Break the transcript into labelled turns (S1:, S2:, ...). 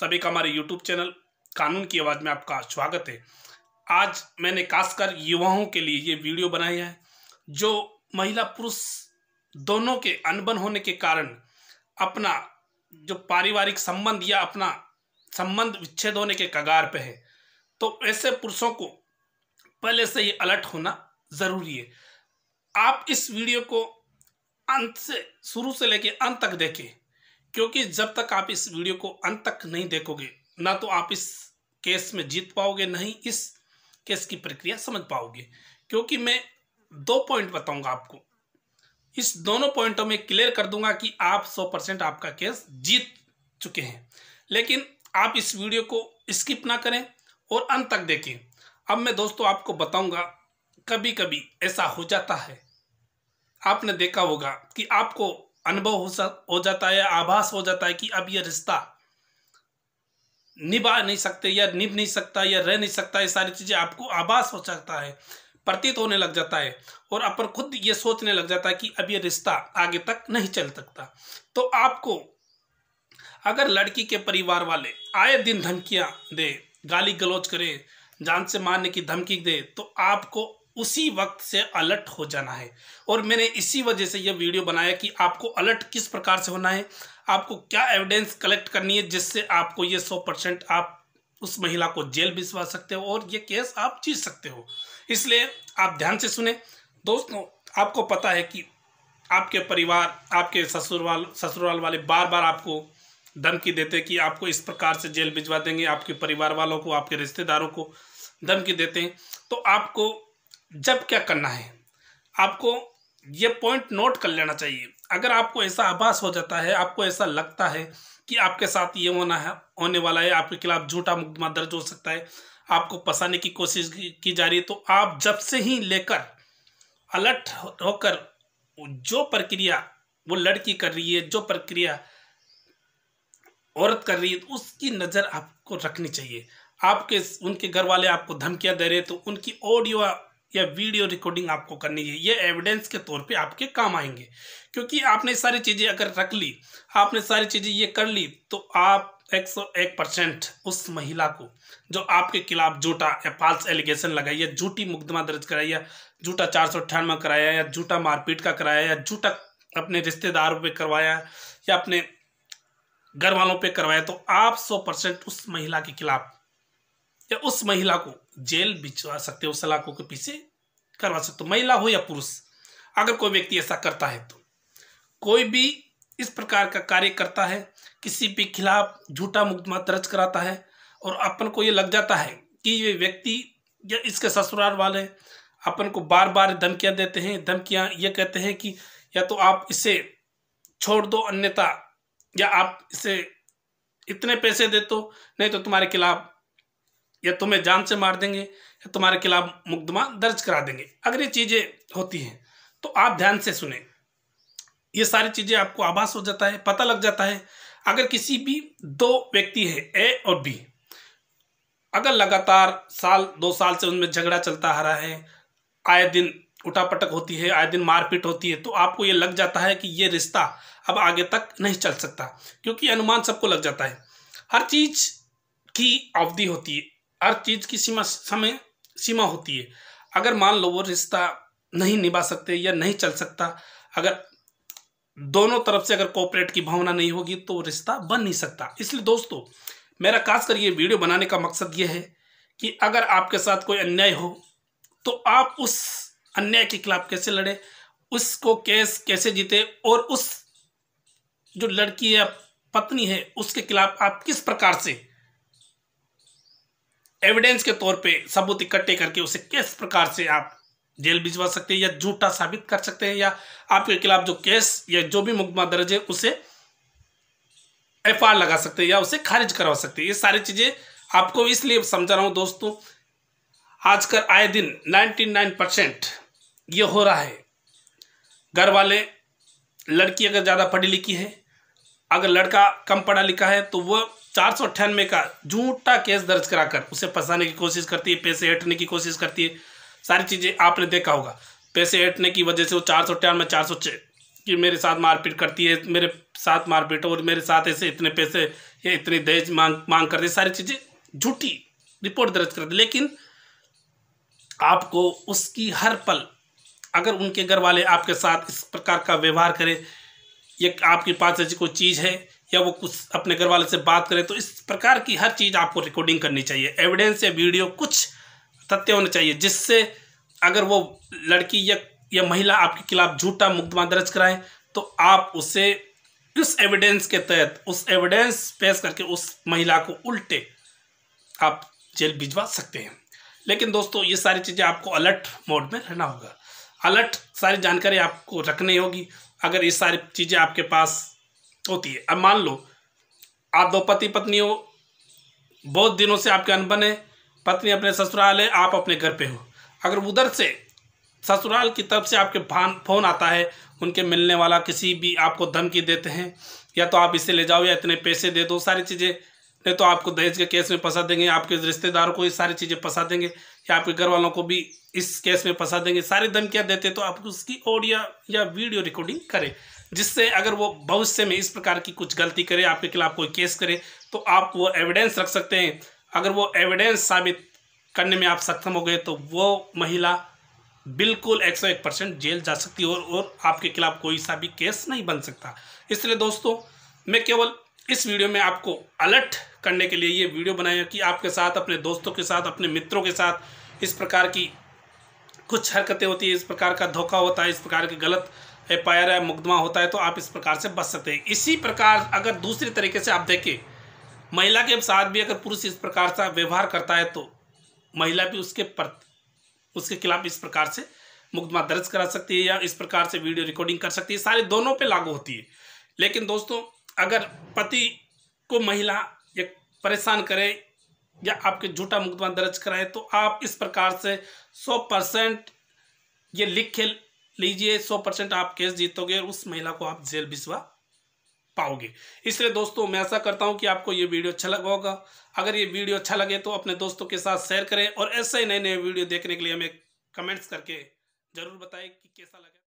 S1: सभी का हमारे यूट्यूब चैनल कानून की आवाज़ में आपका स्वागत है आज मैंने खासकर युवाओं के लिए ये वीडियो बनाई है जो महिला पुरुष दोनों के अनबन होने के कारण अपना जो पारिवारिक संबंध या अपना संबंध विच्छेद होने के कगार पे है तो ऐसे पुरुषों को पहले से ही अलर्ट होना ज़रूरी है आप इस वीडियो को अंत से शुरू से लेकर अंत तक देखें क्योंकि जब तक आप इस वीडियो को अंत तक नहीं देखोगे ना तो आप इस केस में जीत पाओगे नहीं इस केस की प्रक्रिया समझ पाओगे क्योंकि मैं दो पॉइंट बताऊंगा आपको इस दोनों पॉइंटों में क्लियर कर दूंगा कि आप 100 परसेंट आपका केस जीत चुके हैं लेकिन आप इस वीडियो को स्किप ना करें और अंत तक देखें अब मैं दोस्तों आपको बताऊंगा कभी कभी ऐसा हो जाता है आपने देखा होगा कि आपको अनुभव हो हो जाता है या आभास हो जाता है कि अब यह रिश्ता निभा नहीं सकते या निभ नहीं सकता या रह नहीं सकता ये सारी चीज़ें आपको आभास हो सकता है प्रतीत होने लग जाता है और अपन खुद ये सोचने लग जाता है कि अब ये रिश्ता आगे तक नहीं चल सकता तो आपको अगर लड़की के परिवार वाले आए दिन धमकियाँ दे गाली गलौज करें जान से मारने की धमकी दे तो आपको उसी वक्त से अलर्ट हो जाना है और मैंने इसी वजह से यह वीडियो बनाया कि आपको अलर्ट किस प्रकार से होना है आपको क्या एविडेंस कलेक्ट करनी है जिससे आपको ये सौ परसेंट आप उस महिला को जेल भिजवा सकते हो और ये केस आप जीत सकते हो इसलिए आप ध्यान से सुने दोस्तों आपको पता है कि आपके परिवार आपके ससुरवाल ससुराल वाले बार बार आपको धमकी देते कि आपको इस प्रकार से जेल भिजवा देंगे आपके परिवार वालों को आपके रिश्तेदारों को धमकी देते हैं तो आपको जब क्या करना है आपको ये पॉइंट नोट कर लेना चाहिए अगर आपको ऐसा आभास हो जाता है आपको ऐसा लगता है कि आपके साथ ये होना है होने वाला है आपके खिलाफ झूठा मुकदमा दर्ज हो सकता है आपको फंसाने की कोशिश की जा रही है तो आप जब से ही लेकर अलर्ट होकर जो प्रक्रिया वो लड़की कर रही है जो प्रक्रिया औरत कर रही है तो उसकी नज़र आपको रखनी चाहिए आपके उनके घर वाले आपको धमकियाँ दे रहे हैं तो उनकी ऑडियो या वीडियो रिकॉर्डिंग आपको करनी है ये एविडेंस के तौर पे आपके काम आएंगे क्योंकि आपने सारी चीज़ें अगर रख ली आपने सारी चीज़ें ये कर ली तो आप एक सौ एक परसेंट उस महिला को जो आपके खिलाफ झूठा या फाल्स एलिगेशन लगाई या झूठी मुकदमा दर्ज कराई या झूठा चार सौ अट्ठानवे कराया या झूठा मारपीट का कराया या झूठा अपने रिश्तेदारों पर करवाया या अपने घर वालों पर करवाया तो आप सौ परसेंट उस महिला के खिलाफ या उस महिला को जेल भिजवा सकते हो सलाखों के पीछे करवा सकते हो तो महिला हो या पुरुष अगर कोई व्यक्ति ऐसा करता है तो कोई भी इस प्रकार का कार्य करता है किसी भी खिलाफ झूठा मुकदमा दर्ज कराता है और अपन को ये लग जाता है कि ये व्यक्ति या इसके ससुराल वाले अपन को बार बार धमकियाँ देते हैं धमकियाँ ये कहते हैं कि या तो आप इसे छोड़ दो अन्यथा या आप इसे इतने पैसे दे दो नहीं तो तुम्हारे खिलाफ या तुम्हें जान से मार देंगे या तुम्हारे खिलाफ मुकदमा दर्ज करा देंगे अगर ये चीज़ें होती हैं तो आप ध्यान से सुने ये सारी चीज़ें आपको आभास हो जाता है पता लग जाता है अगर किसी भी दो व्यक्ति है ए और बी अगर लगातार साल दो साल से उनमें झगड़ा चलता आ रहा है आए दिन उठापटक होती है आए दिन मारपीट होती है तो आपको ये लग जाता है कि ये रिश्ता अब आगे तक नहीं चल सकता क्योंकि अनुमान सबको लग जाता है हर चीज़ की अवधि होती है हर चीज़ की सीमा समय सीमा होती है अगर मान लो वो रिश्ता नहीं निभा सकते या नहीं चल सकता अगर दोनों तरफ से अगर कोऑपरेट की भावना नहीं होगी तो रिश्ता बन नहीं सकता इसलिए दोस्तों मेरा खास कर ये वीडियो बनाने का मकसद ये है कि अगर आपके साथ कोई अन्याय हो तो आप उस अन्याय के खिलाफ कैसे लड़े उसको केस कैसे जीते और उस जो लड़की या पत्नी है उसके खिलाफ आप किस प्रकार से एविडेंस के तौर पे सबूत इकट्ठे करके उसे किस प्रकार से आप जेल भिजवा सकते हैं या झूठा साबित कर सकते हैं या आपके खिलाफ जो केस या जो भी मुकदमा दर्ज है उसे एफ लगा सकते हैं या उसे खारिज करवा सकते हैं ये सारी चीज़ें आपको इसलिए समझा रहा हूं दोस्तों आजकल आए दिन 99 परसेंट ये हो रहा है घर वाले लड़की अगर ज़्यादा पढ़ी लिखी है अगर लड़का कम पढ़ा लिखा है तो वह चार सौ अट्ठानवे का झूठा केस दर्ज कराकर उसे फंसाने की कोशिश करती है पैसे हटने की कोशिश करती है सारी चीज़ें आपने देखा होगा पैसे हटने की वजह से वो चार सौ अट्ठानवे चार सौ कि मेरे साथ मारपीट करती है मेरे साथ मारपीट और मेरे साथ ऐसे इतने पैसे या इतनी दहेज मांग मांग करती सारी चीज़ें झूठी रिपोर्ट दर्ज करती लेकिन आपको उसकी हर पल अगर उनके घर वाले आपके साथ इस प्रकार का व्यवहार करें ये आपके पास ऐसी कोई चीज़ है या वो कुछ अपने घर वाले से बात करें तो इस प्रकार की हर चीज़ आपको रिकॉर्डिंग करनी चाहिए एविडेंस या वीडियो कुछ तथ्य होने चाहिए जिससे अगर वो लड़की या या महिला आपके खिलाफ झूठा मुकदमा दर्ज कराएं तो आप उसे इस एविडेंस के तहत उस एविडेंस पेश करके उस महिला को उल्टे आप जेल भिजवा सकते हैं लेकिन दोस्तों ये सारी चीज़ें आपको अलर्ट मोड में रहना होगा अलर्ट सारी जानकारी आपको रखनी होगी अगर ये सारी चीज़ें आपके पास होती है अब मान लो आप दो पति पत्नी हो बहुत दिनों से आपके अनबन है पत्नी अपने ससुराल है आप अपने घर पे हो अगर उधर से ससुराल की तरफ से आपके भान फ़ोन आता है उनके मिलने वाला किसी भी आपको धमकी देते हैं या तो आप इसे ले जाओ या इतने पैसे दे दो सारी चीज़ें नहीं तो आपको दहेज के केस में फंसा देंगे आपके रिश्तेदारों को ये सारी चीज़ें फंसा देंगे या आपके घर वालों को भी इस केस में फंसा देंगे सारी धमकियाँ देते तो आप उसकी ऑडियो या वीडियो रिकॉर्डिंग करें जिससे अगर वो भविष्य में इस प्रकार की कुछ गलती करे आपके खिलाफ कोई केस करे तो आप वो एविडेंस रख सकते हैं अगर वो एविडेंस साबित करने में आप सक्षम हो गए तो वो महिला बिल्कुल एक सौ एक परसेंट जेल जा सकती है और, और आपके खिलाफ कोई सा भी केस नहीं बन सकता इसलिए दोस्तों मैं केवल इस वीडियो में आपको अलर्ट करने के लिए ये वीडियो बनाया कि आपके साथ अपने दोस्तों के साथ अपने मित्रों के साथ इस प्रकार की कुछ हरकतें होती है इस प्रकार का धोखा होता है इस प्रकार की गलत एफआईआर या मुकदमा होता है तो आप इस प्रकार से बच सकते हैं इसी प्रकार अगर दूसरे तरीके से आप देखें महिला के साथ भी अगर पुरुष इस प्रकार से व्यवहार करता है तो महिला भी उसके प्रति उसके खिलाफ इस प्रकार से मुकदमा दर्ज करा सकती है या इस प्रकार से वीडियो रिकॉर्डिंग कर सकती है सारे दोनों पे लागू होती है लेकिन दोस्तों अगर पति को महिला या परेशान करे या आपके झूठा मुकदमा दर्ज कराए तो आप इस प्रकार से सौ परसेंट ये लिख के लीजिए सौ परसेंट आप केस जीतोगे और उस महिला को आप जेल भिजवा पाओगे इसलिए दोस्तों मैं ऐसा करता हूं कि आपको ये वीडियो अच्छा लगा होगा अगर ये वीडियो अच्छा लगे तो अपने दोस्तों के साथ शेयर करें और ऐसे ही नए नए वीडियो देखने के लिए हमें कमेंट्स करके ज़रूर बताएं कि कैसा लगे